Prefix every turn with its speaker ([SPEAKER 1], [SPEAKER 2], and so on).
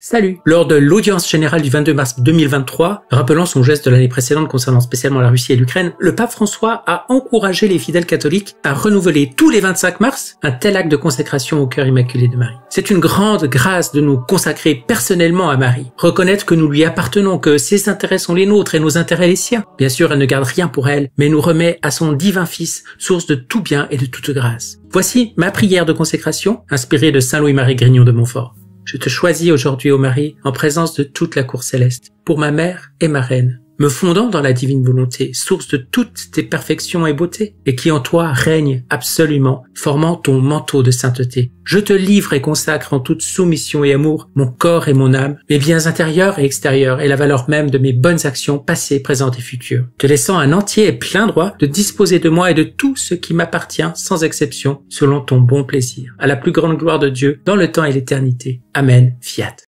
[SPEAKER 1] Salut
[SPEAKER 2] Lors de l'audience générale du 22 mars 2023, rappelant son geste de l'année précédente concernant spécialement la Russie et l'Ukraine, le pape François a encouragé les fidèles catholiques à renouveler tous les 25 mars un tel acte de consécration au cœur immaculé de Marie. C'est une grande grâce de nous consacrer personnellement à Marie, reconnaître que nous lui appartenons, que ses intérêts sont les nôtres et nos intérêts les siens. Bien sûr, elle ne garde rien pour elle, mais nous remet à son divin Fils, source de tout bien et de toute grâce. Voici ma prière de consécration, inspirée de Saint Louis-Marie Grignon de Montfort. Je te choisis aujourd'hui, au Marie, en présence de toute la cour céleste, pour ma mère et ma reine me fondant dans la divine volonté, source de toutes tes perfections et beautés, et qui en toi règne absolument, formant ton manteau de sainteté. Je te livre et consacre en toute soumission et amour mon corps et mon âme, mes biens intérieurs et extérieurs, et la valeur même de mes bonnes actions passées, présentes et futures, te laissant un entier et plein droit de disposer de moi et de tout ce qui m'appartient sans exception, selon ton bon plaisir, à la plus grande gloire de Dieu, dans le temps et l'éternité. Amen. Fiat.